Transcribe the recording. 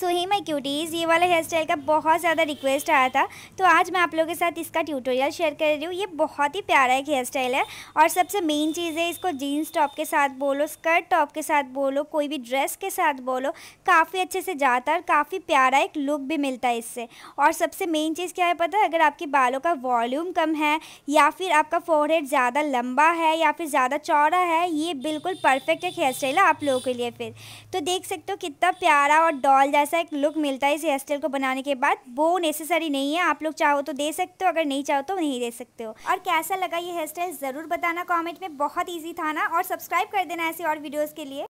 सो ही माई cuties ये वाला hair style का बहुत ज़्यादा रिक्वेस्ट आया था तो आज मैं आप लोगों के साथ इसका ट्यूटोरियल शेयर कर रही हूँ ये बहुत ही प्यारा एक हेयर स्टाइल है और सबसे मेन चीज़ है इसको जीन्स टॉप के साथ बोलो स्कर्ट टॉप के साथ बोलो कोई भी ड्रेस के साथ बोलो काफ़ी अच्छे से जाता है और काफ़ी प्यारा एक लुक भी मिलता है इससे और सबसे मेन चीज़ क्या है पता है अगर आपके बालों का वॉल्यूम कम है या फिर आपका फोरहेड ज़्यादा लंबा है या फिर ज़्यादा चौड़ा है ये बिल्कुल परफेक्ट एक हेयर स्टाइल है आप लोगों के लिए फिर तो देख सकते हो कितना प्यारा और डॉल जैसा ऐसा एक लुक मिलता है इस हेयर स्टाइल को बनाने के बाद वो नेसेसरी नहीं है आप लोग चाहो तो दे सकते हो अगर नहीं चाहो तो नहीं दे सकते हो और कैसा लगा ये हेयर स्टाइल ज़रूर बताना कॉमेंट में बहुत ईजी था ना और सब्सक्राइब कर देना ऐसी और वीडियोज़ के लिए